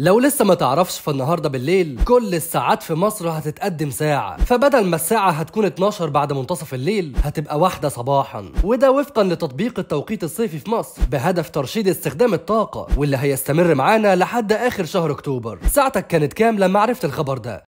لو لسه ما تعرفش فالنهارده بالليل كل الساعات في مصر هتتقدم ساعة فبدل ما الساعة هتكون 12 بعد منتصف الليل هتبقى واحدة صباحا وده وفقا لتطبيق التوقيت الصيفي في مصر بهدف ترشيد استخدام الطاقة واللي هيستمر معانا لحد آخر شهر أكتوبر ساعتك كانت كام لما عرفت الخبر ده